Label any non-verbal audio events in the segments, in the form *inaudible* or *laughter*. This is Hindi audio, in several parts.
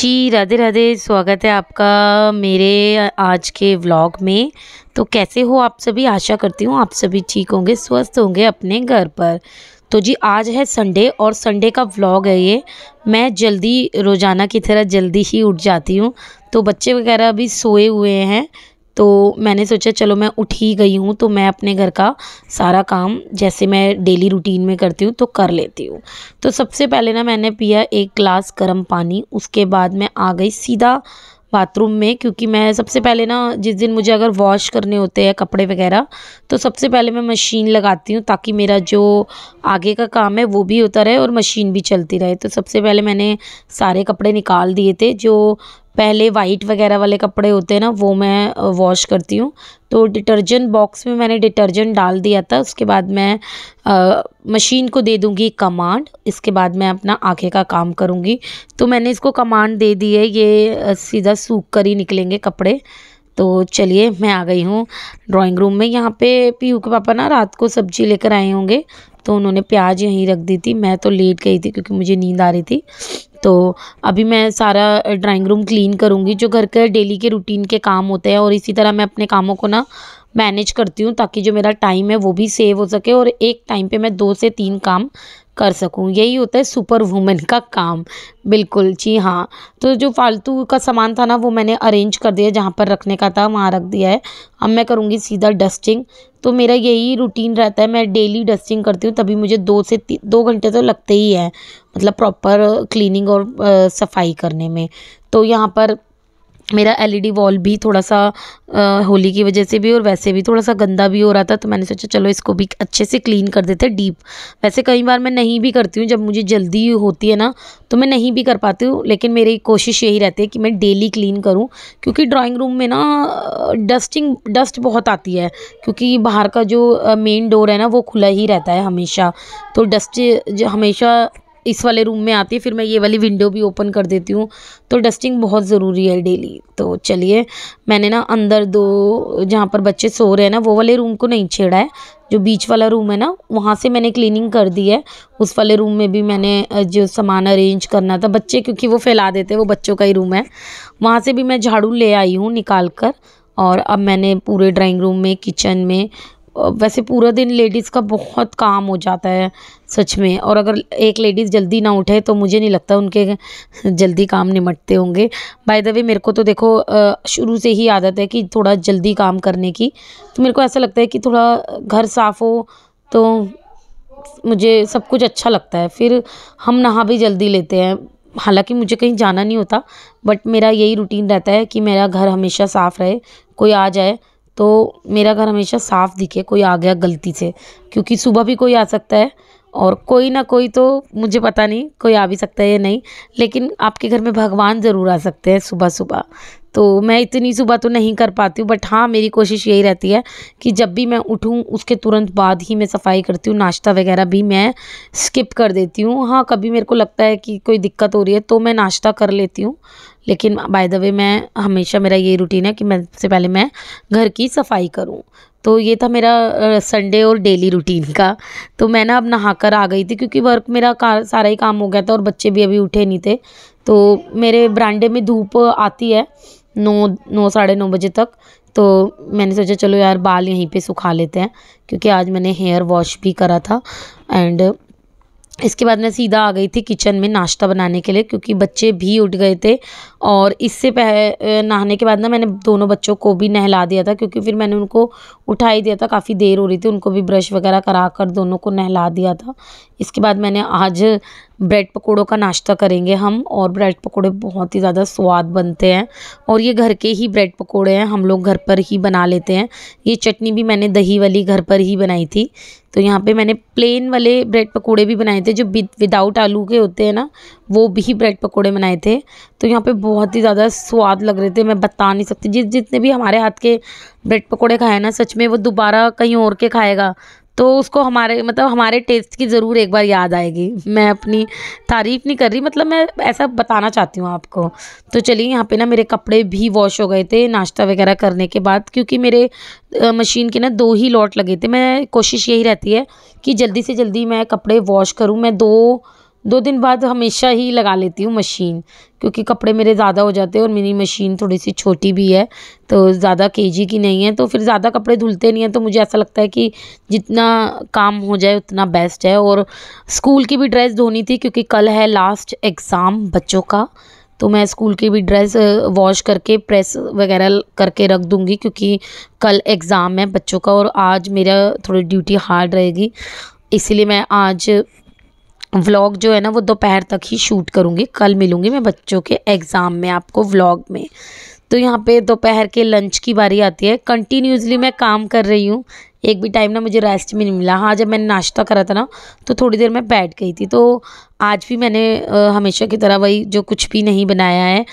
जी राधे राधे स्वागत है आपका मेरे आज के व्लॉग में तो कैसे हो आप सभी आशा करती हूँ आप सभी ठीक होंगे स्वस्थ होंगे अपने घर पर तो जी आज है संडे और संडे का व्लॉग है ये मैं जल्दी रोज़ाना की तरह जल्दी ही उठ जाती हूँ तो बच्चे वगैरह अभी सोए हुए हैं तो मैंने सोचा चलो मैं उठ ही गई हूँ तो मैं अपने घर का सारा काम जैसे मैं डेली रूटीन में करती हूँ तो कर लेती हूँ तो सबसे पहले ना मैंने पिया एक ग्लास गर्म पानी उसके बाद मैं आ गई सीधा बाथरूम में क्योंकि मैं सबसे पहले ना जिस दिन मुझे अगर वॉश करने होते हैं कपड़े वगैरह तो सबसे पहले मैं मशीन लगाती हूँ ताकि मेरा जो आगे का काम है वो भी होता रहे और मशीन भी चलती रहे तो सबसे पहले मैंने सारे कपड़े निकाल दिए थे जो पहले वाइट वगैरह वाले कपड़े होते हैं ना वो मैं वॉश करती हूँ तो डिटर्जेंट बॉक्स में मैंने डिटर्जेंट डाल दिया था उसके बाद मैं आ, मशीन को दे दूँगी कमांड इसके बाद मैं अपना आँखें का काम करूँगी तो मैंने इसको कमांड दे दी है ये सीधा सूख कर ही निकलेंगे कपड़े तो चलिए मैं आ गई हूँ ड्राइंग रूम में यहाँ पे पीयू के पापा ना रात को सब्जी लेकर आए होंगे तो उन्होंने प्याज यहीं रख दी थी मैं तो लेट गई थी क्योंकि मुझे नींद आ रही थी तो अभी मैं सारा ड्राइंग रूम क्लीन करूँगी जो घर के डेली के रूटीन के काम होते हैं और इसी तरह मैं अपने कामों को ना मैनेज करती हूँ ताकि जो मेरा टाइम है वो भी सेव हो सके और एक टाइम पे मैं दो से तीन काम कर सकूँ यही होता है सुपर वुमेन का काम बिल्कुल जी हाँ तो जो फालतू का सामान था ना वो मैंने अरेंज कर दिया जहाँ पर रखने का था वहाँ रख दिया है अब मैं करूँगी सीधा डस्टिंग तो मेरा यही रूटीन रहता है मैं डेली डस्टिंग करती हूँ तभी मुझे दो से दो घंटे तो लगते ही है मतलब प्रॉपर क्लीनिंग और आ, सफाई करने में तो यहाँ पर मेरा एलईडी वॉल e भी थोड़ा सा आ, होली की वजह से भी और वैसे भी थोड़ा सा गंदा भी हो रहा था तो मैंने सोचा चलो इसको भी अच्छे से क्लीन कर देते हैं डीप वैसे कई बार मैं नहीं भी करती हूँ जब मुझे जल्दी होती है ना तो मैं नहीं भी कर पाती हूँ लेकिन मेरी कोशिश यही रहती है कि मैं डेली क्लीन करूँ क्योंकि ड्राइंग रूम में ना डस्टिंग डस्ट बहुत आती है क्योंकि बाहर का जो मेन डोर है ना वो खुला ही रहता है हमेशा तो डस्ट हमेशा इस वाले रूम में आती है फिर मैं ये वाली विंडो भी ओपन कर देती हूँ तो डस्टिंग बहुत ज़रूरी है डेली तो चलिए मैंने ना अंदर दो जहाँ पर बच्चे सो रहे हैं ना वो वाले रूम को नहीं छेड़ा है जो बीच वाला रूम है ना वहाँ से मैंने क्लीनिंग कर दी है उस वाले रूम में भी मैंने जो सामान अरेंज करना था बच्चे क्योंकि वो फैला देते वो बच्चों का ही रूम है वहाँ से भी मैं झाड़ू ले आई हूँ निकाल कर और अब मैंने पूरे ड्राइंग रूम में किचन में वैसे पूरा दिन लेडीज़ का बहुत काम हो जाता है सच में और अगर एक लेडीज़ जल्दी ना उठे तो मुझे नहीं लगता उनके जल्दी काम निमटते होंगे बाय द वे मेरे को तो देखो शुरू से ही आदत है कि थोड़ा जल्दी काम करने की तो मेरे को ऐसा लगता है कि थोड़ा घर साफ़ हो तो मुझे सब कुछ अच्छा लगता है फिर हम नहा भी जल्दी लेते हैं हालांकि मुझे कहीं जाना नहीं होता बट मेरा यही रूटीन रहता है कि मेरा घर हमेशा साफ़ रहे कोई आ जाए तो मेरा घर हमेशा साफ़ दिखे कोई आ गया गलती से क्योंकि सुबह भी कोई आ सकता है और कोई ना कोई तो मुझे पता नहीं कोई आ भी सकता है या नहीं लेकिन आपके घर में भगवान ज़रूर आ सकते हैं सुबह सुबह तो मैं इतनी सुबह तो नहीं कर पाती हूँ बट हाँ मेरी कोशिश यही रहती है कि जब भी मैं उठूँ उसके तुरंत बाद ही मैं सफाई करती हूँ नाश्ता वगैरह भी मैं स्किप कर देती हूँ हाँ कभी मेरे को लगता है कि कोई दिक्कत हो रही है तो मैं नाश्ता कर लेती हूँ लेकिन बाय द वे मैं हमेशा मेरा ये रूटीन है कि मैं सबसे पहले मैं घर की सफाई करूँ तो ये था मेरा संडे और डेली रूटीन का तो मैं ना अब नहा कर आ गई थी क्योंकि वर्क मेरा का सारा ही काम हो गया था और बच्चे भी अभी उठे नहीं थे तो मेरे ब्रांडे में धूप आती है नौ नौ साढ़े नौ बजे तक तो मैंने सोचा चलो यार बाल यहीं पे सुखा लेते हैं क्योंकि आज मैंने हेयर वॉश भी करा था एंड इसके बाद मैं सीधा आ गई थी किचन में नाश्ता बनाने के लिए क्योंकि बच्चे भी उठ गए थे और इससे पह नहाने के बाद ना मैंने दोनों बच्चों को भी नहला दिया था क्योंकि फिर मैंने उनको उठा ही दिया था काफ़ी देर हो रही थी उनको भी ब्रश वगैरह करा कर दोनों को नहला दिया था इसके बाद मैंने आज ब्रेड पकौड़ों का नाश्ता करेंगे हम और ब्रेड पकौड़े बहुत ही ज़्यादा स्वाद बनते हैं और ये घर के ही ब्रेड पकौड़े हैं हम लोग घर पर ही बना लेते हैं ये चटनी भी मैंने दही वाली घर पर ही बनाई थी तो यहाँ पे मैंने प्लेन वाले ब्रेड पकोड़े भी बनाए थे जो विदाउट आलू के होते हैं ना वो भी ब्रेड पकोड़े बनाए थे तो यहाँ पे बहुत ही ज़्यादा स्वाद लग रहे थे मैं बता नहीं सकती जिस जितने भी हमारे हाथ के ब्रेड पकोड़े खाए ना सच में वो दोबारा कहीं और के खाएगा तो उसको हमारे मतलब हमारे टेस्ट की ज़रूर एक बार याद आएगी मैं अपनी तारीफ़ नहीं कर रही मतलब मैं ऐसा बताना चाहती हूँ आपको तो चलिए यहाँ पे ना मेरे कपड़े भी वॉश हो गए थे नाश्ता वगैरह करने के बाद क्योंकि मेरे मशीन के ना दो ही लॉट लगे थे मैं कोशिश यही रहती है कि जल्दी से जल्दी मैं कपड़े वॉश करूँ मैं दो दो दिन बाद हमेशा ही लगा लेती हूँ मशीन क्योंकि कपड़े मेरे ज़्यादा हो जाते हैं और मेरी मशीन थोड़ी सी छोटी भी है तो ज़्यादा केजी की नहीं है तो फिर ज़्यादा कपड़े धुलते नहीं हैं तो मुझे ऐसा लगता है कि जितना काम हो जाए उतना बेस्ट है और स्कूल की भी ड्रेस धोनी थी क्योंकि कल है लास्ट एग्ज़ाम बच्चों का तो मैं स्कूल की भी ड्रेस वॉश करके प्रेस वगैरह करके रख दूँगी क्योंकि कल एग्ज़ाम है बच्चों का और आज मेरा थोड़ी ड्यूटी हार्ड रहेगी इसीलिए मैं आज व्लॉग जो है ना वो दोपहर तक ही शूट करूँगी कल मिलूँगी मैं बच्चों के एग्ज़ाम में आपको व्लॉग में तो यहाँ पे दोपहर के लंच की बारी आती है कंटिन्यूसली मैं काम कर रही हूँ एक भी टाइम ना मुझे रेस्ट में नहीं मिला हाँ जब मैंने नाश्ता करा था ना तो थोड़ी देर मैं बैठ गई थी तो आज भी मैंने हमेशा की तरह वही जो कुछ भी नहीं बनाया है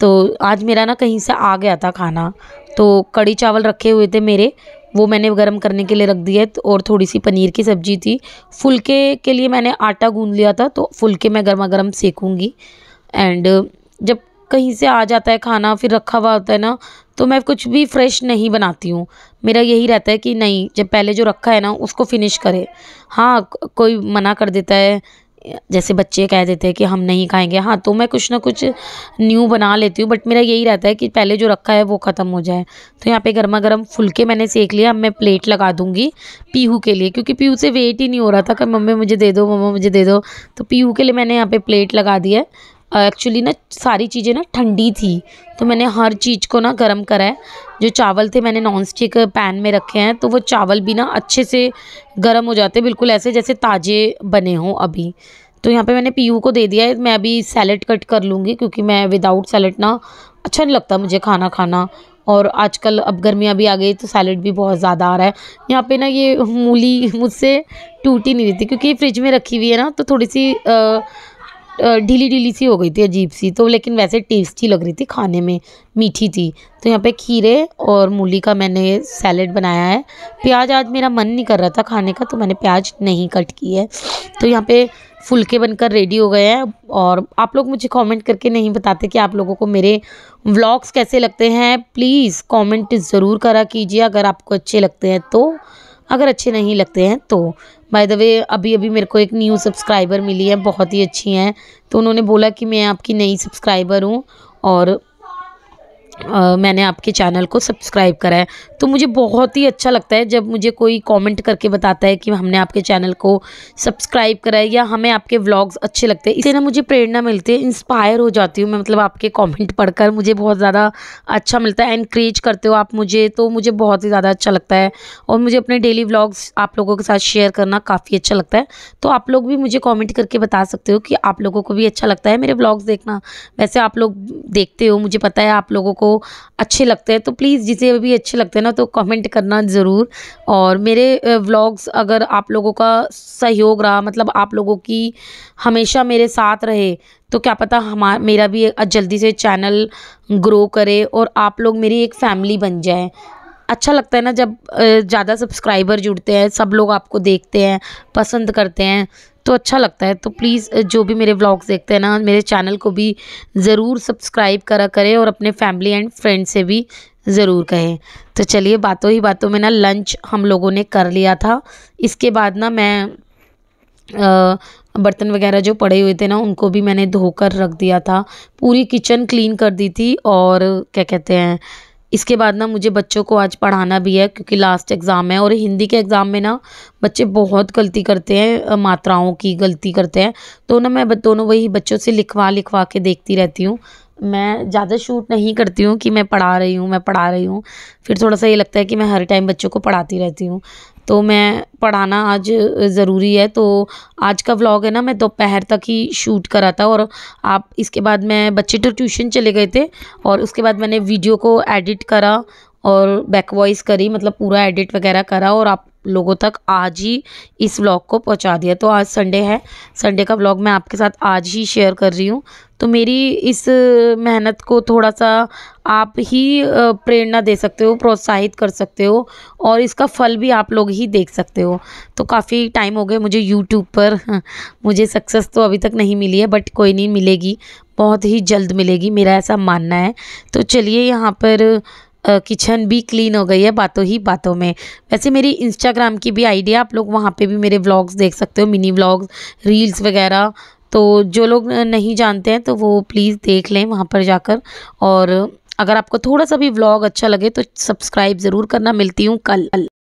तो आज मेरा ना कहीं से आ गया था खाना तो कड़ी चावल रखे हुए थे मेरे वो मैंने गर्म करने के लिए रख दिया और थोड़ी सी पनीर की सब्ज़ी थी फुलके के लिए मैंने आटा गूंद लिया था तो फुलके मैं गर्मा गर्म सेकूँगी एंड जब कहीं से आ जाता है खाना फिर रखा हुआ होता है ना तो मैं कुछ भी फ्रेश नहीं बनाती हूँ मेरा यही रहता है कि नहीं जब पहले जो रखा है ना उसको फिनिश करे हाँ कोई मना कर देता है जैसे बच्चे कह देते हैं कि हम नहीं खाएंगे हाँ तो मैं कुछ ना कुछ न्यू बना लेती हूँ बट मेरा यही रहता है कि पहले जो रखा है वो ख़त्म हो जाए तो यहाँ पे गर्मा गर्म फुलके मैंने सेक लिया अब मैं प्लेट लगा दूँगी पीहू के लिए क्योंकि पीहू से वेट ही नहीं हो रहा था कि मम्मी मुझे दे दो मम्मा मुझे दे दो तो पीहू के लिए मैंने यहाँ पर प्लेट लगा दी है एक्चुअली ना सारी चीज़ें ना ठंडी थी तो मैंने हर चीज़ को ना गर्म करा है जो चावल थे मैंने नॉन स्टिक पैन में रखे हैं तो वो चावल भी ना अच्छे से गर्म हो जाते बिल्कुल ऐसे जैसे ताज़े बने हों अभी तो यहाँ पे मैंने पीयू को दे दिया है मैं अभी सैलड कट कर लूँगी क्योंकि मैं विदाउट सैलड ना अच्छा नहीं लगता मुझे खाना खाना और आजकल अब गर्मियाँ भी आ गई तो सैलड भी बहुत ज़्यादा आ रहा है यहाँ पे ना ये मूली मुझसे टूटी नहीं रही थी क्योंकि फ्रिज में रखी हुई है ना तो थोड़ी सी आ, ढीली ढीली सी हो गई थी अजीब सी तो लेकिन वैसे टेस्टी लग रही थी खाने में मीठी थी तो यहाँ पे खीरे और मूली का मैंने सैलेड बनाया है प्याज आज मेरा मन नहीं कर रहा था खाने का तो मैंने प्याज नहीं कट की है तो यहाँ पे फुलके बनकर रेडी हो गए हैं और आप लोग मुझे कमेंट करके नहीं बताते कि आप लोगों को मेरे व्लॉग्स कैसे लगते हैं प्लीज़ कमेंट ज़रूर करा कीजिए अगर आपको अच्छे लगते हैं तो अगर अच्छे नहीं लगते हैं तो बाय द वे अभी अभी मेरे को एक न्यू सब्सक्राइबर मिली है बहुत ही अच्छी हैं तो उन्होंने बोला कि मैं आपकी नई सब्सक्राइबर हूँ और Uh, मैंने आपके चैनल को सब्सक्राइब करा है तो मुझे बहुत ही अच्छा लगता है जब मुझे कोई कमेंट करके बताता है कि हमने आपके चैनल को सब्सक्राइब करा है या हमें आपके व्लॉग्स अच्छे लगते हैं इससे ना मुझे प्रेरणा मिलती है इंस्पायर हो जाती हूँ मैं मतलब आपके कमेंट पढ़कर मुझे बहुत ज़्यादा अच्छा मिलता है इनक्रेज करते हो आप मुझे तो मुझे बहुत ही ज़्यादा अच्छा लगता है और मुझे अपने डेली व्लॉग्स आप लोगों के साथ शेयर करना काफ़ी अच्छा लगता है तो आप लोग भी मुझे कॉमेंट करके बता सकते हो कि आप लोगों को भी अच्छा लगता है मेरे ब्लॉग्स देखना वैसे आप लोग देखते हो मुझे पता है आप लोगों को आपको अच्छे लगते हैं तो प्लीज़ जिसे भी अच्छे लगते हैं ना तो कमेंट करना ज़रूर और मेरे व्लॉग्स अगर आप लोगों का सहयोग रहा मतलब आप लोगों की हमेशा मेरे साथ रहे तो क्या पता हमारा मेरा भी जल्दी से चैनल ग्रो करे और आप लोग मेरी एक फैमिली बन जाए अच्छा लगता है ना जब ज़्यादा सब्सक्राइबर जुड़ते हैं सब लोग आपको देखते हैं पसंद करते हैं तो अच्छा लगता है तो प्लीज़ जो भी मेरे व्लॉग्स देखते हैं ना मेरे चैनल को भी ज़रूर सब्सक्राइब करा करें और अपने फैमिली एंड फ्रेंड से भी ज़रूर कहें तो चलिए बातों ही बातों में ना लंच हम लोगों ने कर लिया था इसके बाद ना मैं बर्तन वगैरह जो पड़े हुए थे ना उनको भी मैंने धोकर रख दिया था पूरी किचन क्लीन कर दी थी और क्या कहते हैं इसके बाद ना मुझे बच्चों को आज पढ़ाना भी है क्योंकि लास्ट एग्ज़ाम है और हिंदी के एग्ज़ाम में ना बच्चे बहुत गलती करते हैं मात्राओं की गलती करते हैं तो ना मैं दोनों वही बच्चों से लिखवा लिखवा के देखती रहती हूँ मैं ज़्यादा शूट नहीं करती हूँ कि मैं पढ़ा रही हूँ मैं पढ़ा रही हूँ फिर थोड़ा सा ये लगता है कि मैं हर टाइम बच्चों को पढ़ाती रहती हूँ तो मैं पढ़ाना आज ज़रूरी है तो आज का व्लॉग है ना मैं दोपहर तक ही शूट करा था और आप इसके बाद मैं बच्चे तो ट्यूशन चले गए थे और उसके बाद मैंने वीडियो को एडिट करा और बैक वॉइस करी मतलब पूरा एडिट वगैरह करा और आप लोगों तक आज ही इस व्लॉग को पहुंचा दिया तो आज संडे है संडे का व्लॉग मैं आपके साथ आज ही शेयर कर रही हूँ तो मेरी इस मेहनत को थोड़ा सा आप ही प्रेरणा दे सकते हो प्रोत्साहित कर सकते हो और इसका फल भी आप लोग ही देख सकते हो तो काफ़ी टाइम हो गया मुझे यूट्यूब पर *laughs* मुझे सक्सेस तो अभी तक नहीं मिली है बट कोई नहीं मिलेगी बहुत ही जल्द मिलेगी मेरा ऐसा मानना है तो चलिए यहाँ पर किचन भी क्लीन हो गई है बातों ही बातों में वैसे मेरी इंस्टाग्राम की भी आइडिया आप लोग वहाँ पे भी मेरे व्लॉग्स देख सकते हो मिनी व्लॉग्स रील्स वगैरह तो जो लोग नहीं जानते हैं तो वो प्लीज़ देख लें वहाँ पर जाकर और अगर आपको थोड़ा सा भी व्लॉग अच्छा लगे तो सब्सक्राइब ज़रूर करना मिलती हूँ कल